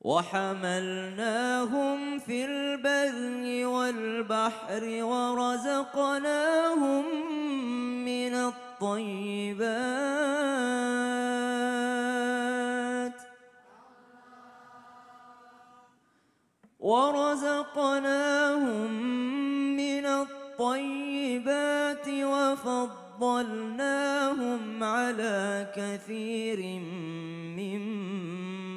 وحملناهم في البر والبحر ورزقناهم من الطيبات ورزقناهم من الطيبات وفضلناهم على كثير ممن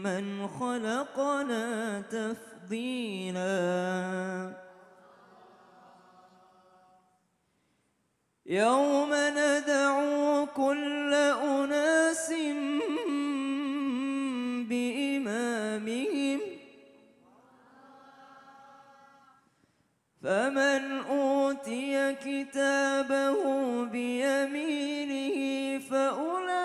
من خلقنا تفضيلا يوم ندعو كل أناس بإمامهم فمن أوتي كتابه بيمينه فأولئك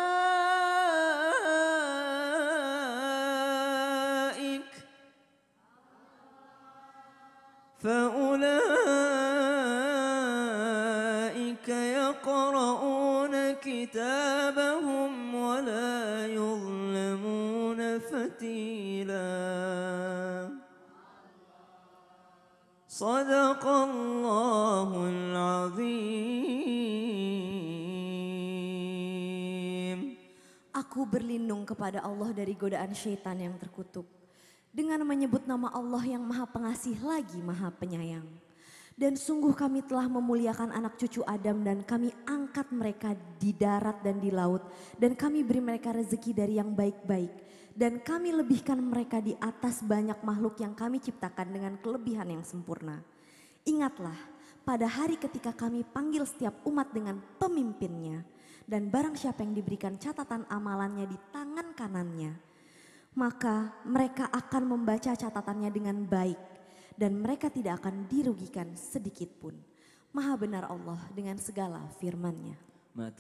فأولئك يقرؤون كتابهم ولا يظلمون فتيلا صدق الله العظيم Aku berlindung kepada Allah dari godaan syaitan yang terkutuk. dengan menyebut nama Allah yang maha pengasih lagi maha penyayang. Dan sungguh kami telah memuliakan anak cucu Adam dan kami angkat mereka di darat dan di laut. Dan kami beri mereka rezeki dari yang baik-baik. Dan kami lebihkan mereka di atas banyak makhluk yang kami ciptakan dengan kelebihan yang sempurna. Ingatlah pada hari ketika kami panggil setiap umat dengan pemimpinnya. Dan barang siapa yang diberikan catatan amalannya di tangan kanannya maka mereka akan membaca catatannya dengan baik dan mereka tidak akan dirugikan sedikit pun. Maha benar Allah dengan segala firman-Nya. Ma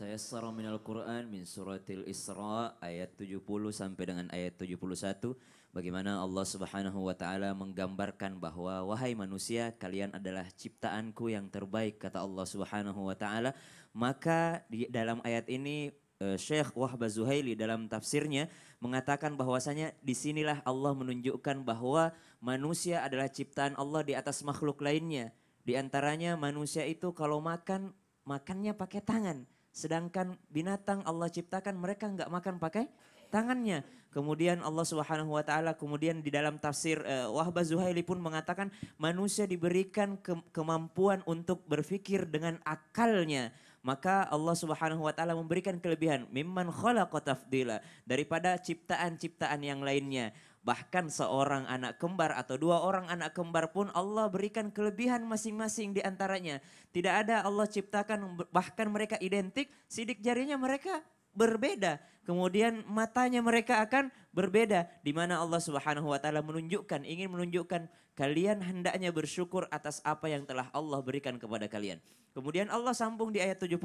minal Qur'an min suratil Isra ayat 70 sampai dengan ayat 71 bagaimana Allah Subhanahu wa taala menggambarkan bahwa wahai manusia kalian adalah ciptaanku yang terbaik kata Allah Subhanahu wa taala maka di dalam ayat ini Eh, Syekh Wahba Zuhaili dalam tafsirnya mengatakan bahwasanya disinilah Allah menunjukkan bahwa manusia adalah ciptaan Allah di atas makhluk lainnya. Di antaranya manusia itu kalau makan makannya pakai tangan, sedangkan binatang Allah ciptakan mereka nggak makan pakai tangannya. Kemudian Allah Subhanahu wa taala kemudian di dalam tafsir uh, Wahba Zuhaili pun mengatakan manusia diberikan ke kemampuan untuk berpikir dengan akalnya maka Allah Subhanahu wa taala memberikan kelebihan mimman khalaqa tafdila daripada ciptaan-ciptaan yang lainnya. Bahkan seorang anak kembar atau dua orang anak kembar pun Allah berikan kelebihan masing-masing di antaranya. Tidak ada Allah ciptakan bahkan mereka identik, sidik jarinya mereka berbeda. Kemudian matanya mereka akan berbeda. Di mana Allah Subhanahu wa taala menunjukkan, ingin menunjukkan kalian hendaknya bersyukur atas apa yang telah Allah berikan kepada kalian. Kemudian Allah sambung di ayat 71,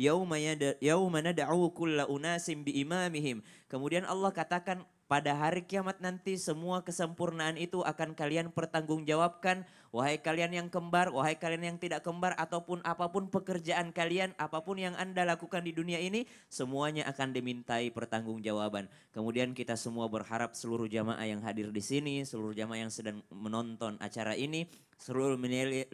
yauma nad'u kulla unasim biimamihim. Kemudian Allah katakan pada hari kiamat nanti semua kesempurnaan itu akan kalian pertanggungjawabkan Wahai kalian yang kembar, wahai kalian yang tidak kembar, ataupun apapun pekerjaan kalian, apapun yang Anda lakukan di dunia ini, semuanya akan dimintai pertanggungjawaban. Kemudian kita semua berharap seluruh jamaah yang hadir di sini, seluruh jamaah yang sedang menonton acara ini, seluruh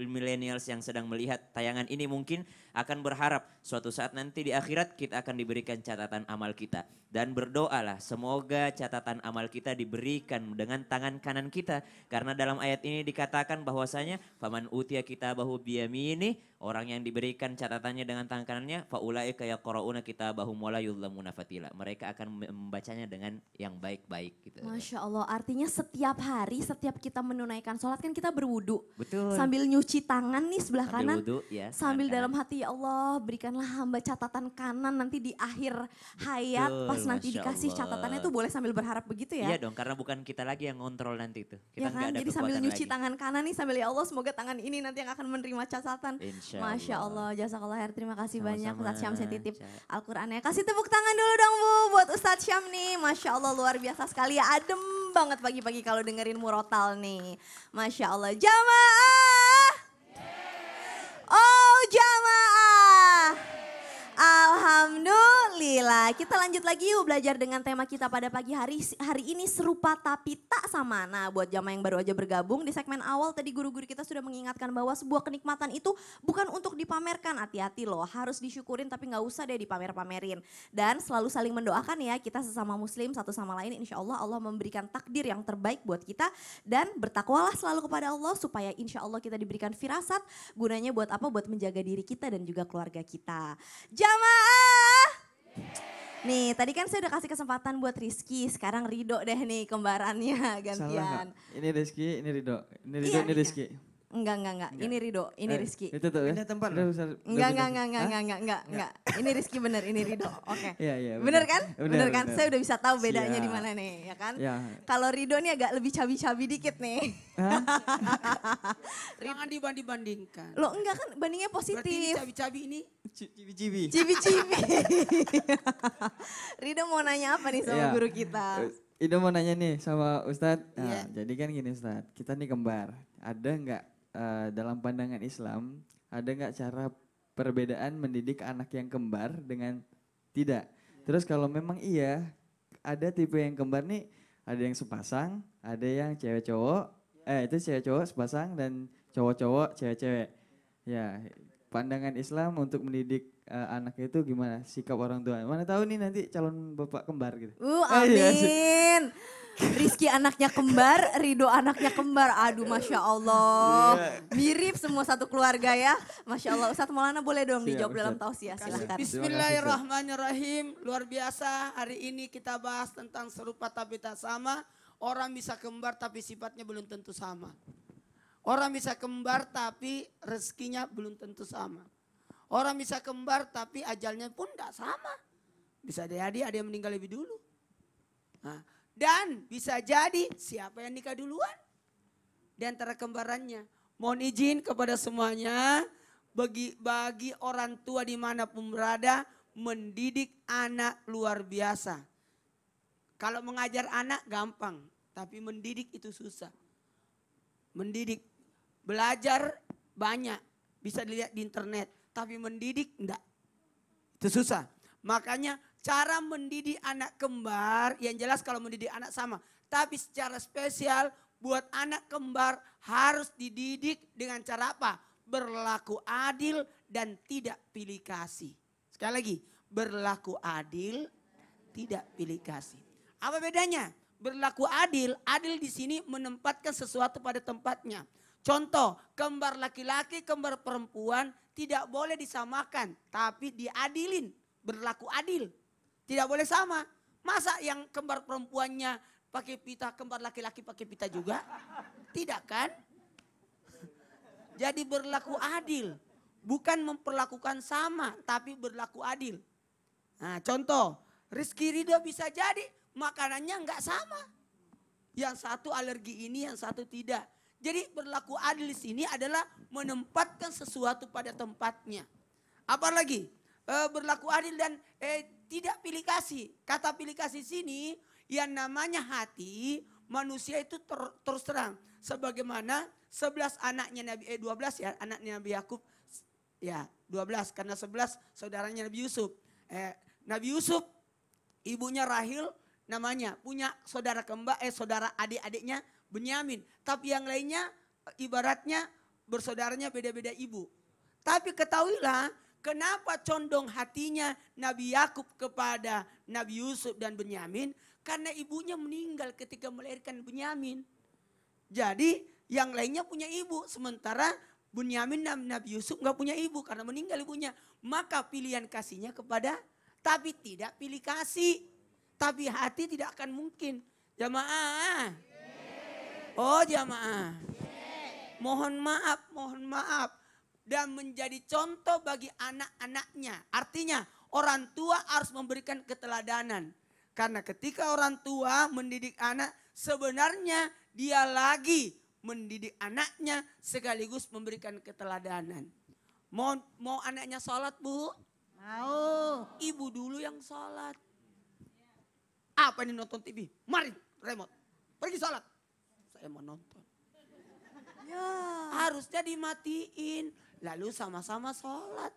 milenials yang sedang melihat tayangan ini mungkin akan berharap suatu saat nanti di akhirat kita akan diberikan catatan amal kita. Dan berdoalah semoga catatan amal kita diberikan dengan tangan kanan kita. Karena dalam ayat ini dikatakan bahwasanya faman utia kita bahu ini orang yang diberikan catatannya dengan tangan kanannya faulaika kita bahu wala yudlamuna fatila. Mereka akan membacanya dengan yang baik-baik gitu. Masya Allah, artinya setiap hari, setiap kita menunaikan sholat kan kita berwudu. Betul. Sambil nyuci tangan nih sebelah sambil kanan. Wudu, ya, sambil dalam hati ya Allah, berikanlah hamba catatan kanan nanti di akhir hayat Betul, pas nanti Masya dikasih Allah. catatannya tuh boleh sambil berharap begitu ya. Iya dong, karena bukan kita lagi yang ngontrol nanti itu. Kita ya kan, ada jadi sambil nyuci lagi. tangan kanan nih sambil ya Allah semoga tangan ini nanti yang akan menerima catatan. Insya Masya Allah, Allah jazakallah Terima kasih Sama-sama. banyak Ustaz Syam saya titip Al-Qur'annya. Kasih tepuk tangan dulu dong Bu buat Ustaz Syam nih. Masya Allah luar biasa sekali ya. Adem banget pagi-pagi kalau dengerin Murotal nih. Masya Allah. Jamaah kita lanjut lagi yuk belajar dengan tema kita pada pagi hari. Hari ini serupa tapi tak sama. Nah buat jamaah yang baru aja bergabung di segmen awal tadi guru-guru kita sudah mengingatkan bahwa sebuah kenikmatan itu bukan untuk dipamerkan. Hati-hati loh harus disyukurin tapi nggak usah deh dipamer-pamerin. Dan selalu saling mendoakan ya kita sesama muslim satu sama lain insya Allah Allah memberikan takdir yang terbaik buat kita. Dan bertakwalah selalu kepada Allah supaya insya Allah kita diberikan firasat gunanya buat apa? Buat menjaga diri kita dan juga keluarga kita. Jamaah! Yeah. Nih, tadi kan saya udah kasih kesempatan buat Rizky, sekarang Rido deh nih kembarannya gantian. ini Rizky, ini Rido. Ini Rido, iya, ini iya. Rizky. Enggak, enggak, enggak. Ini Rido, ini eh, Rizky. Itu tuh ya? Pindah eh. tempat. Enggak, enggak, enggak, enggak, enggak, enggak, enggak, enggak, enggak, enggak. Ini Rizky bener, ini Rido. Oke. Okay. Iya, iya. Bener, kan? Bener, bener kan? Bener. Saya udah bisa tahu bedanya di mana nih, ya kan? Ya. Kalau Rido nih agak lebih cabi-cabi dikit nih. Jangan dibanding-bandingkan. Loh enggak kan, bandingnya positif. Berarti ini cabi-cabi ini? Cibi-cibi. Cibi-cibi. Rido mau nanya apa nih sama ya. guru kita? Ido mau nanya nih sama Ustadz. Nah, yeah. Jadi kan gini Ustadz, kita nih kembar. Ada enggak Eh, dalam pandangan Islam ada nggak cara perbedaan mendidik anak yang kembar dengan tidak? Terus kalau memang iya, ada tipe yang kembar nih, ada yang sepasang, ada yang cewek cowok, eh itu cewek cowok sepasang dan cowok cowok cewek cewek. Ya, pandangan Islam untuk mendidik uh, anaknya itu gimana sikap orang tua. Mana tahu nih nanti calon bapak kembar gitu. Uh, iya amin. Rizky anaknya kembar, Rido anaknya kembar. Aduh, masya Allah. Iya. Mirip semua satu keluarga ya. Masya Allah. Ustadz Maulana boleh dong Siap, dijawab Ustaz. dalam tausiah silahkan. Bismillahirrahmanirrahim. Luar biasa hari ini kita bahas tentang serupa tapi tak sama. Orang bisa kembar tapi sifatnya belum tentu sama. Orang bisa kembar tapi rezekinya belum tentu sama. Orang bisa kembar tapi ajalnya pun tidak sama. Bisa jadi ada yang meninggal lebih dulu. Nah, dan bisa jadi siapa yang nikah duluan di antara kembarannya. Mohon izin kepada semuanya bagi bagi orang tua dimanapun berada mendidik anak luar biasa. Kalau mengajar anak gampang, tapi mendidik itu susah. Mendidik, belajar banyak, bisa dilihat di internet tapi mendidik enggak. Itu susah. Makanya cara mendidik anak kembar yang jelas kalau mendidik anak sama. Tapi secara spesial buat anak kembar harus dididik dengan cara apa? Berlaku adil dan tidak pilih kasih. Sekali lagi, berlaku adil, tidak pilih kasih. Apa bedanya? Berlaku adil, adil di sini menempatkan sesuatu pada tempatnya. Contoh, kembar laki-laki, kembar perempuan tidak boleh disamakan, tapi diadilin, berlaku adil. Tidak boleh sama. Masa yang kembar perempuannya pakai pita, kembar laki-laki pakai pita juga? Tidak kan? Jadi berlaku adil. Bukan memperlakukan sama, tapi berlaku adil. Nah contoh, Rizky Ridho bisa jadi makanannya enggak sama. Yang satu alergi ini, yang satu tidak jadi berlaku adil di sini adalah menempatkan sesuatu pada tempatnya. Apalagi E, berlaku adil dan e, tidak pilih kasih. Kata pilih kasih sini yang namanya hati manusia itu ter, terus terang sebagaimana 11 anaknya Nabi eh 12 ya anaknya Nabi Yakub ya 12 karena 11 saudaranya Nabi Yusuf. Eh, Nabi Yusuf ibunya Rahil namanya punya saudara kembar eh saudara adik-adiknya Benyamin. Tapi yang lainnya eh, ibaratnya bersaudaranya beda-beda ibu. Tapi ketahuilah kenapa condong hatinya Nabi Yakub kepada Nabi Yusuf dan Benyamin karena ibunya meninggal ketika melahirkan Benyamin. Jadi yang lainnya punya ibu sementara Bunyamin dan Nabi Yusuf nggak punya ibu karena meninggal ibunya. Maka pilihan kasihnya kepada tapi tidak pilih kasih. Tapi hati tidak akan mungkin. Jamaah. Ya Oh jamaah. Mohon maaf, mohon maaf. Dan menjadi contoh bagi anak-anaknya. Artinya orang tua harus memberikan keteladanan. Karena ketika orang tua mendidik anak sebenarnya dia lagi mendidik anaknya sekaligus memberikan keteladanan. Mau, mau anaknya sholat bu? Mau. Ibu dulu yang sholat. Apa ini nonton TV? Mari remote. Pergi sholat saya nonton, Ya. Harusnya dimatiin. Lalu sama-sama sholat.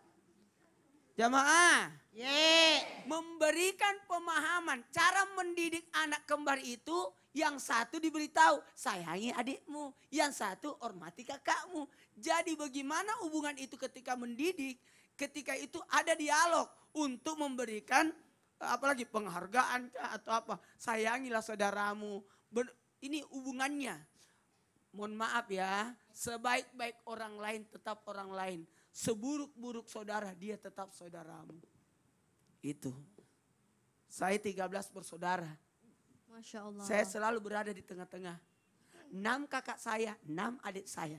Jamaah. Yeah. Memberikan pemahaman. Cara mendidik anak kembar itu yang satu diberitahu, sayangi adikmu. Yang satu hormati kakakmu. Jadi bagaimana hubungan itu ketika mendidik, ketika itu ada dialog untuk memberikan eh, apalagi penghargaan atau apa. Sayangilah saudaramu, ini hubungannya. Mohon maaf ya, sebaik-baik orang lain tetap orang lain. Seburuk-buruk saudara, dia tetap saudaramu. Itu. Saya 13 bersaudara. Masya Allah. Saya selalu berada di tengah-tengah. Enam kakak saya, enam adik saya.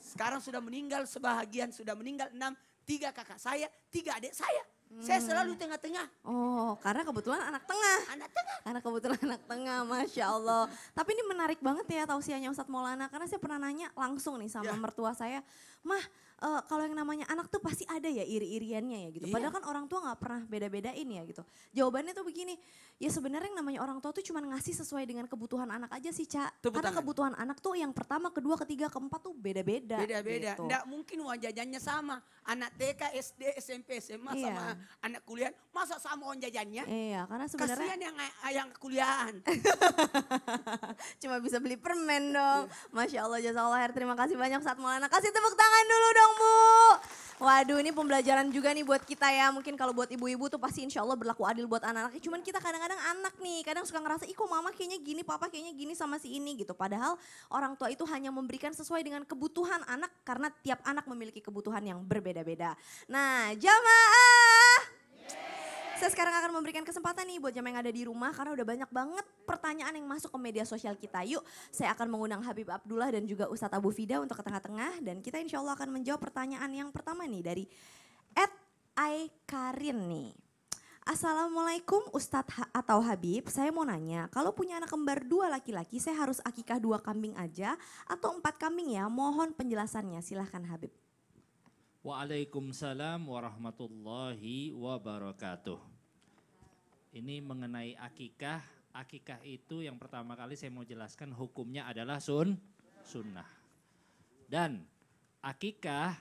Sekarang sudah meninggal, sebahagian sudah meninggal enam. Tiga kakak saya, tiga adik saya. Hmm. Saya selalu tengah-tengah. Oh, karena kebetulan anak tengah. Anak tengah. Karena kebetulan anak tengah, Masya Allah. Tapi ini menarik banget ya tausianya Ustadz Maulana. Karena saya pernah nanya langsung nih sama ya. mertua saya. Mah, uh, kalau yang namanya anak tuh pasti ada ya iri-iriannya ya gitu. Iya. Padahal kan orang tua nggak pernah beda-bedain ya gitu. Jawabannya tuh begini, ya sebenarnya yang namanya orang tua tuh cuma ngasih sesuai dengan kebutuhan anak aja sih, ca Tepuk Karena tangan. kebutuhan anak tuh yang pertama, kedua, ketiga, keempat tuh beda-beda. Beda-beda. Gitu. Nggak mungkin uang jajannya sama. Anak TK, SD, SMP, SMA iya. sama anak kuliah, masa sama uang Iya, karena sebenarnya kasihan yang yang kuliahan. cuma bisa beli permen dong. Iya. Masya Allah, jasa Allah, terima kasih banyak saat malah Kasih tepuk tangan dulu dong dong Bu. Waduh ini pembelajaran juga nih buat kita ya. Mungkin kalau buat ibu-ibu tuh pasti insya Allah berlaku adil buat anak-anaknya. Cuman kita kadang-kadang anak nih, kadang suka ngerasa, ih kok mama kayaknya gini, papa kayaknya gini sama si ini gitu. Padahal orang tua itu hanya memberikan sesuai dengan kebutuhan anak karena tiap anak memiliki kebutuhan yang berbeda-beda. Nah jamaah saya sekarang akan memberikan kesempatan nih buat jam yang ada di rumah karena udah banyak banget pertanyaan yang masuk ke media sosial kita. Yuk, saya akan mengundang Habib Abdullah dan juga Ustadz Abu Fida untuk ke tengah-tengah dan kita insya Allah akan menjawab pertanyaan yang pertama nih dari Ed Aikarin nih. Assalamualaikum Ustadz ha atau Habib, saya mau nanya, kalau punya anak kembar dua laki-laki, saya harus akikah dua kambing aja atau empat kambing ya? Mohon penjelasannya, silahkan Habib. Waalaikumsalam warahmatullahi wabarakatuh. Ini mengenai akikah. Akikah itu yang pertama kali saya mau jelaskan hukumnya adalah sun sunnah. Dan akikah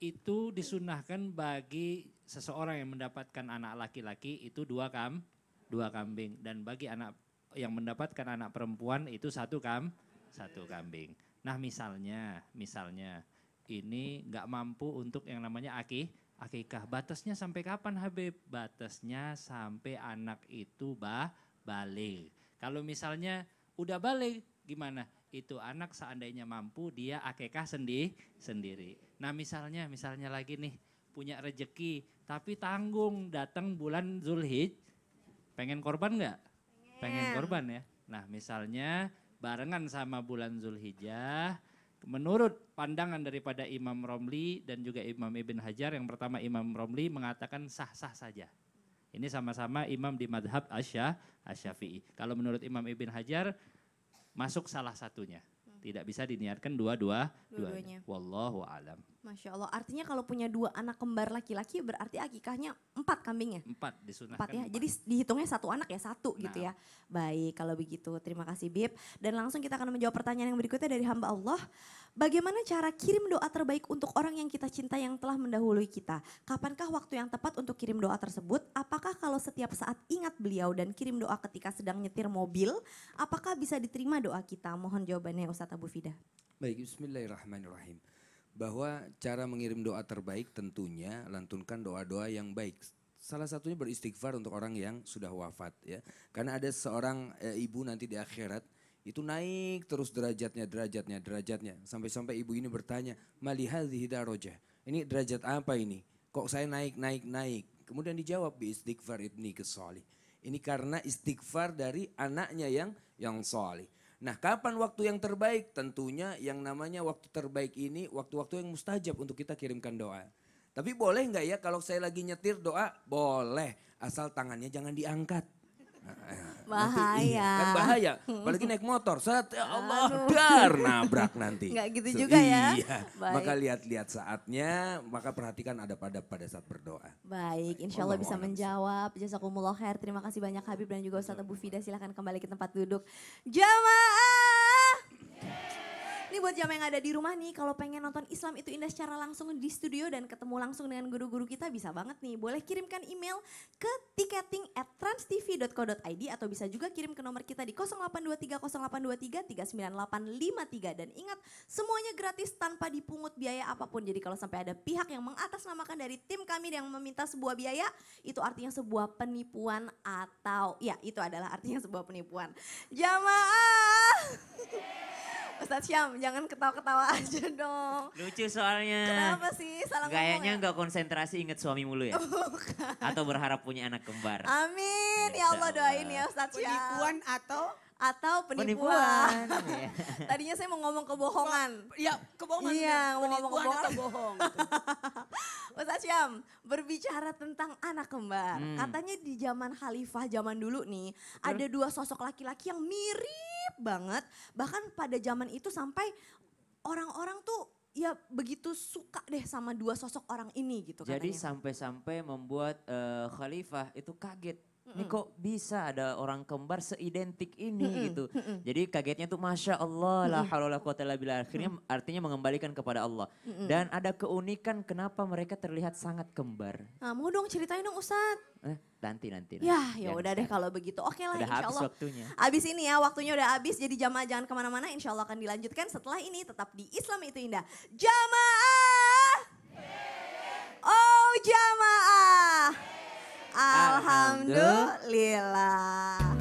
itu disunahkan bagi seseorang yang mendapatkan anak laki-laki itu dua kam dua kambing dan bagi anak yang mendapatkan anak perempuan itu satu kam satu kambing. Nah misalnya misalnya ini nggak mampu untuk yang namanya akih akikah. Batasnya sampai kapan Habib? Batasnya sampai anak itu bah balik. Kalau misalnya udah balik gimana? Itu anak seandainya mampu dia akikah sendiri sendiri. Nah misalnya misalnya lagi nih punya rejeki tapi tanggung datang bulan Zulhij pengen korban nggak? Pengen. pengen korban ya. Nah misalnya barengan sama bulan Zulhijjah menurut pandangan daripada Imam Romli dan juga Imam Ibn Hajar, yang pertama Imam Romli mengatakan sah-sah saja. Ini sama-sama imam di madhab Asyah, Asyafi'i. Kalau menurut Imam Ibn Hajar, masuk salah satunya. Tidak bisa diniatkan dua-dua. Dua Wallahu alam. Masya Allah, artinya kalau punya dua anak kembar laki-laki berarti akikahnya empat kambingnya? Empat, disunahkan empat. ya, jadi dihitungnya satu anak ya, satu gitu nah. gitu ya. Baik, kalau begitu terima kasih Bib. Dan langsung kita akan menjawab pertanyaan yang berikutnya dari hamba Allah. Bagaimana cara kirim doa terbaik untuk orang yang kita cinta yang telah mendahului kita? Kapankah waktu yang tepat untuk kirim doa tersebut? Apakah kalau setiap saat ingat beliau dan kirim doa ketika sedang nyetir mobil? Apakah bisa diterima doa kita? Mohon jawabannya Ustaz Abu Fida. Baik, Bismillahirrahmanirrahim bahwa cara mengirim doa terbaik tentunya lantunkan doa-doa yang baik. Salah satunya beristighfar untuk orang yang sudah wafat ya. Karena ada seorang e, ibu nanti di akhirat itu naik terus derajatnya, derajatnya, derajatnya. Sampai-sampai ibu ini bertanya, malihal Ini derajat apa ini? Kok saya naik, naik, naik? Kemudian dijawab bi istighfar ibni kesolih. Ini karena istighfar dari anaknya yang yang solih. Nah, kapan waktu yang terbaik? Tentunya yang namanya waktu terbaik ini waktu-waktu yang mustajab untuk kita kirimkan doa. Tapi boleh nggak ya kalau saya lagi nyetir doa? Boleh, asal tangannya jangan diangkat bahaya. Nanti, kan bahaya. Apalagi naik motor, saat ya Allah Aduh. dar nabrak nanti. Enggak gitu so, juga ya. iya. ya. Baik. Maka lihat-lihat saatnya, maka perhatikan ada pada pada saat berdoa. Baik, insya Allah, bisa menjawab. jasa khair. Terima kasih banyak Habib dan juga Ustaz Abu Fida. Silahkan kembali ke tempat duduk. Jamaah. Ini buat jamaah yang ada di rumah nih, kalau pengen nonton Islam itu indah secara langsung di studio dan ketemu langsung dengan guru-guru kita bisa banget nih. Boleh kirimkan email ke tiketing at transtv.co.id atau bisa juga kirim ke nomor kita di 0823 0823 dan ingat semuanya gratis tanpa dipungut biaya apapun. Jadi kalau sampai ada pihak yang mengatasnamakan dari tim kami yang meminta sebuah biaya, itu artinya sebuah penipuan atau ya itu adalah artinya sebuah penipuan. Jamaah. Ustadz Syam, jangan ketawa-ketawa aja dong. Lucu soalnya. Kenapa sih? Salah Gayanya ya? nggak gak konsentrasi inget suami mulu ya? Bukan. Atau berharap punya anak kembar. Amin. Ya, Allah doain ya Ustadz Syam. Penipuan atau? atau penipuan. penipuan. Iya. Tadinya saya mau ngomong kebohongan. Iya kebohongan. Iya, mau ngomong kebohongan. bohong berbicara tentang anak kembar. Hmm. Katanya di zaman khalifah zaman dulu nih, Betul. ada dua sosok laki-laki yang mirip banget. Bahkan pada zaman itu sampai orang-orang tuh ya begitu suka deh sama dua sosok orang ini gitu Jadi Jadi sampai-sampai membuat uh, khalifah itu kaget ini kok bisa ada orang kembar seidentik ini mm -mm. gitu. Mm -mm. Jadi kagetnya tuh masya Allah mm -mm. la haula Akhirnya mm -mm. artinya mengembalikan kepada Allah. Mm -mm. Dan ada keunikan kenapa mereka terlihat sangat kembar. Nah, mau dong ceritain dong Ustadz. Eh, nanti nanti. nanti. Ya, ya udah deh kalau begitu. Oke lah udah insya Allah. waktunya. Abis ini ya, waktunya udah habis. Jadi jamaah jangan kemana-mana. Insya Allah akan dilanjutkan setelah ini tetap di Islam itu indah. Jamaah. Oh jamaah. Alhamdulillah.